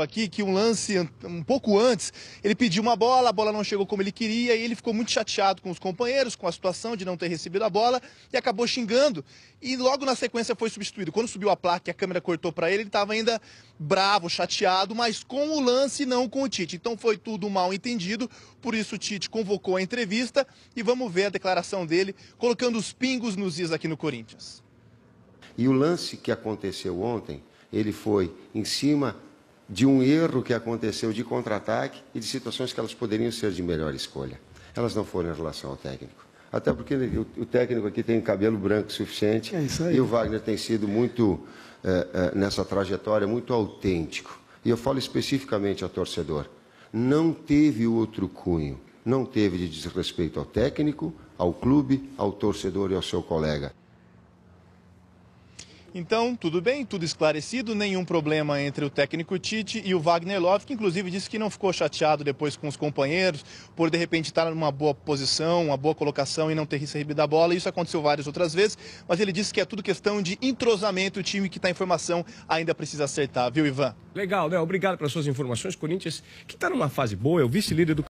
aqui que um lance um pouco antes, ele pediu uma bola, a bola não chegou como ele queria e ele ficou muito chateado com os companheiros, com a situação de não ter recebido a bola e acabou xingando. E logo na sequência foi substituído. Quando subiu a placa e a câmera cortou para ele, ele estava ainda bravo, chateado, mas com o lance não com o Tite. Então foi tudo mal entendido, por isso o Tite convocou a entrevista e vamos ver a declaração dele, colocando os pingos nos is aqui no Corinthians. E o lance que aconteceu ontem, ele foi em cima de um erro que aconteceu de contra-ataque e de situações que elas poderiam ser de melhor escolha. Elas não foram em relação ao técnico. Até porque o, técnico aqui tem cabelo branco suficiente. É isso aí. E o Wagner tem sido muito, é, é, nessa trajetória, muito autêntico. E eu falo especificamente ao torcedor. Não teve outro cunho. Não teve de desrespeito ao técnico, ao clube, ao torcedor e ao seu colega. Então, tudo bem, tudo esclarecido, nenhum problema entre o técnico Tite e o Wagner Love, que inclusive disse que não ficou chateado depois com os companheiros por de repente estar numa boa posição, uma boa colocação e não ter recebido a bola. Isso aconteceu várias outras vezes, mas ele disse que é tudo questão de entrosamento. O time que está em formação ainda precisa acertar, viu, Ivan? Legal, né? Obrigado pelas suas informações. Corinthians, que está numa fase boa, é o vice-líder do